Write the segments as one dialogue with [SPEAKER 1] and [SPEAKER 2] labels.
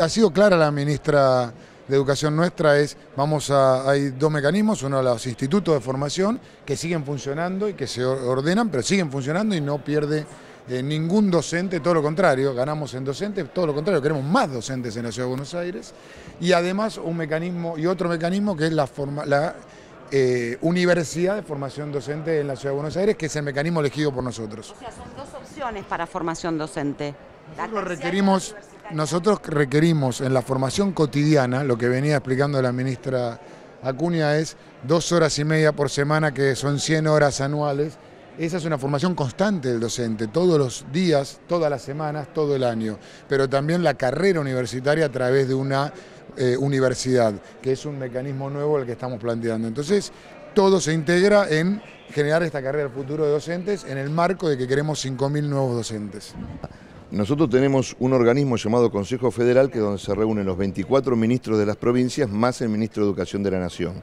[SPEAKER 1] Ha sido clara la ministra de Educación nuestra, es vamos a, hay dos mecanismos, uno los institutos de formación que siguen funcionando y que se ordenan, pero siguen funcionando y no pierde eh, ningún docente, todo lo contrario, ganamos en docentes, todo lo contrario, queremos más docentes en la Ciudad de Buenos Aires y además un mecanismo y otro mecanismo que es la, la eh, Universidad de Formación Docente en la Ciudad de Buenos Aires, que es el mecanismo elegido por nosotros. O
[SPEAKER 2] sea, son dos opciones para formación docente. Lo requerimos
[SPEAKER 1] nosotros requerimos en la formación cotidiana, lo que venía explicando la ministra Acuña es dos horas y media por semana, que son 100 horas anuales. Esa es una formación constante del docente, todos los días, todas las semanas, todo el año, pero también la carrera universitaria a través de una eh, universidad, que es un mecanismo nuevo el que estamos planteando. Entonces, todo se integra en generar esta carrera del futuro de docentes en el marco de que queremos 5.000 nuevos docentes.
[SPEAKER 3] Nosotros tenemos un organismo llamado Consejo Federal, que es donde se reúnen los 24 ministros de las provincias más el ministro de Educación de la Nación.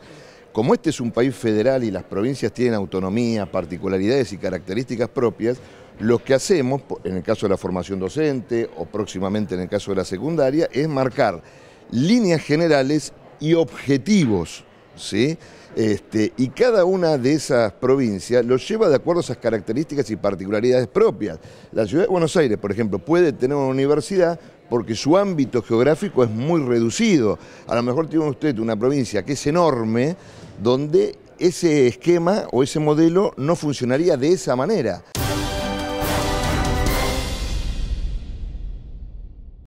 [SPEAKER 3] Como este es un país federal y las provincias tienen autonomía, particularidades y características propias, lo que hacemos, en el caso de la formación docente o próximamente en el caso de la secundaria, es marcar líneas generales y objetivos ¿sí? Este, y cada una de esas provincias lo lleva de acuerdo a esas características y particularidades propias. La ciudad de Buenos Aires, por ejemplo, puede tener una universidad porque su ámbito geográfico es muy reducido. A lo mejor tiene usted una provincia que es enorme, donde ese esquema o ese modelo no funcionaría de esa manera.